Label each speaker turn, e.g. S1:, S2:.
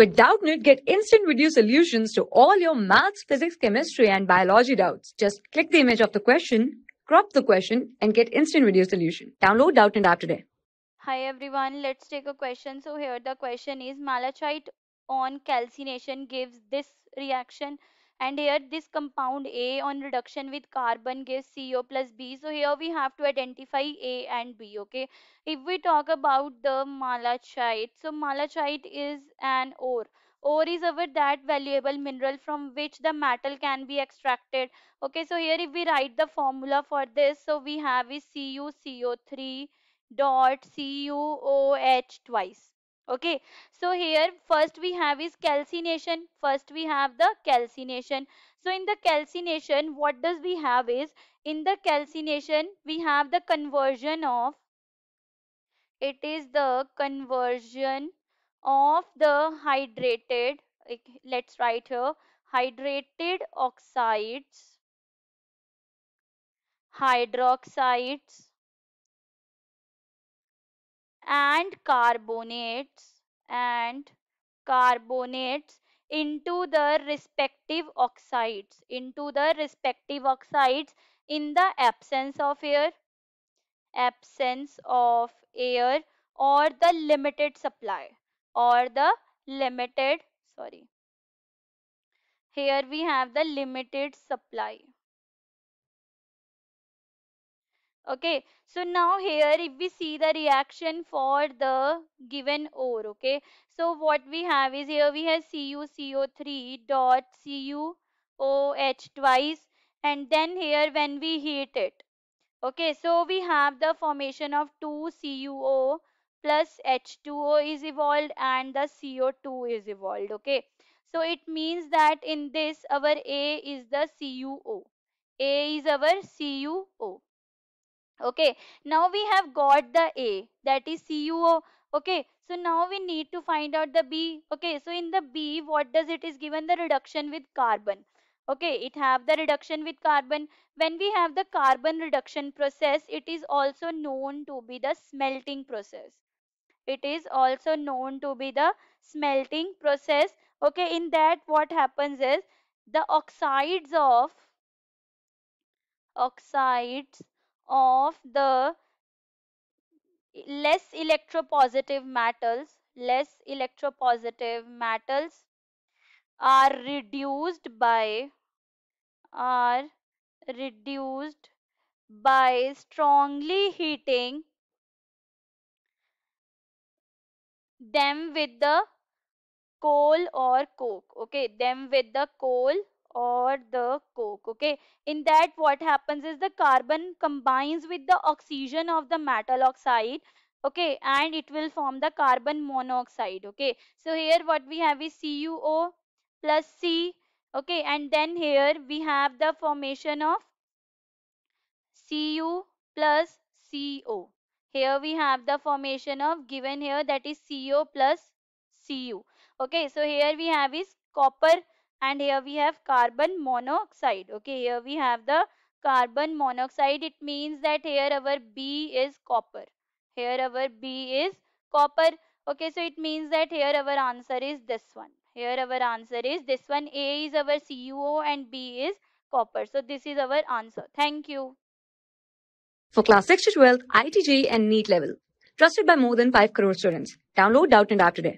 S1: With Doubtnit, get instant video solutions to all your maths, physics, chemistry, and biology doubts. Just click the image of the question, crop the question, and get instant video solution. Download Doubtnit app today. Hi everyone, let's take a question. So here the question is malachite on calcination gives this reaction and here this compound A on reduction with carbon gives CO plus B. So here we have to identify A and B. Okay. If we talk about the malachite, so malachite is an ore. Ore is over that valuable mineral from which the metal can be extracted. Okay, so here if we write the formula for this, so we have is CuCO3 dot CuOH twice okay so here first we have is calcination first we have the calcination so in the calcination what does we have is in the calcination we have the conversion of it is the conversion of the hydrated let's write here hydrated oxides hydroxides and carbonates and carbonates into the respective oxides into the respective oxides in the absence of air absence of air or the limited supply or the limited sorry here we have the limited supply okay so now here if we see the reaction for the given ore okay so what we have is here we have CuCO3 dot CuOH twice and then here when we heat it okay so we have the formation of 2 CuO plus H2O is evolved and the CO2 is evolved okay so it means that in this our A is the CuO A is our CuO okay now we have got the a that is cuo okay so now we need to find out the b okay so in the b what does it is given the reduction with carbon okay it have the reduction with carbon when we have the carbon reduction process it is also known to be the smelting process it is also known to be the smelting process okay in that what happens is the oxides of oxides of the less electropositive metals less electropositive metals are reduced by are reduced by strongly heating them with the coal or coke okay them with the coal or the coke okay in that what happens is the carbon combines with the oxygen of the metal oxide okay and it will form the carbon monoxide okay so here what we have is CuO plus C okay and then here we have the formation of Cu plus CO here we have the formation of given here that is CO plus Cu okay so here we have is copper and here we have carbon monoxide okay here we have the carbon monoxide it means that here our b is copper here our b is copper okay so it means that here our answer is this one here our answer is this one a is our cuo and b is copper so this is our answer thank you for class 6 to 12 itj and neat level trusted by more than 5 crore students download doubt and app today